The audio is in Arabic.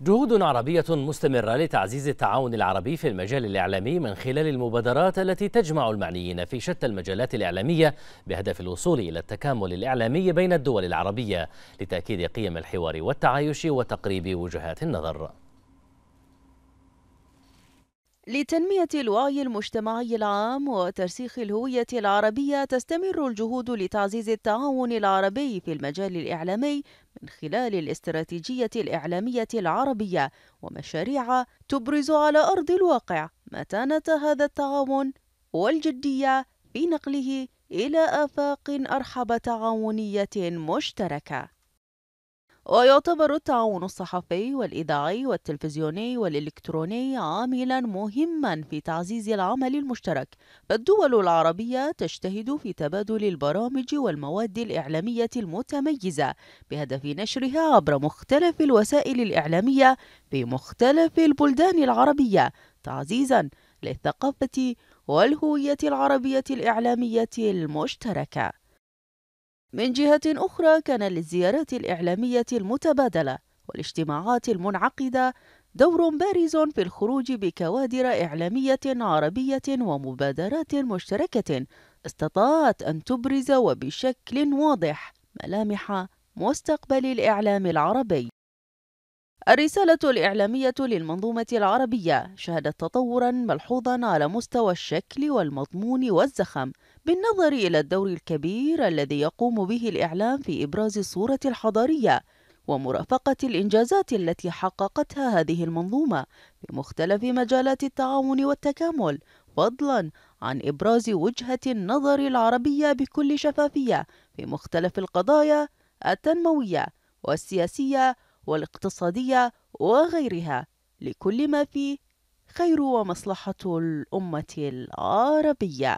جهود عربية مستمرة لتعزيز التعاون العربي في المجال الإعلامي من خلال المبادرات التي تجمع المعنيين في شتى المجالات الإعلامية بهدف الوصول إلى التكامل الإعلامي بين الدول العربية لتأكيد قيم الحوار والتعايش وتقريب وجهات النظر لتنمية الوعي المجتمعي العام وترسيخ الهوية العربية تستمر الجهود لتعزيز التعاون العربي في المجال الإعلامي من خلال الاستراتيجية الإعلامية العربية ومشاريع تبرز على أرض الواقع متانة هذا التعاون والجدية في نقله إلى آفاق أرحب تعاونية مشتركة ويعتبر التعاون الصحفي والإذاعي والتلفزيوني والإلكتروني عاملا مهما في تعزيز العمل المشترك فالدول العربية تجتهد في تبادل البرامج والمواد الإعلامية المتميزة بهدف نشرها عبر مختلف الوسائل الإعلامية في مختلف البلدان العربية تعزيزا للثقافة والهوية العربية الإعلامية المشتركة من جهة أخرى كان للزيارات الإعلامية المتبادلة والاجتماعات المنعقدة دور بارز في الخروج بكوادر إعلامية عربية ومبادرات مشتركة استطاعت أن تبرز وبشكل واضح ملامح مستقبل الإعلام العربي الرسالة الإعلامية للمنظومة العربية شهدت تطورا ملحوظا على مستوى الشكل والمضمون والزخم بالنظر إلى الدور الكبير الذي يقوم به الإعلام في إبراز الصورة الحضارية ومرافقة الإنجازات التي حققتها هذه المنظومة في مختلف مجالات التعاون والتكامل فضلا عن إبراز وجهة النظر العربية بكل شفافية في مختلف القضايا التنموية والسياسية والاقتصادية وغيرها لكل ما فيه خير ومصلحة الأمة العربية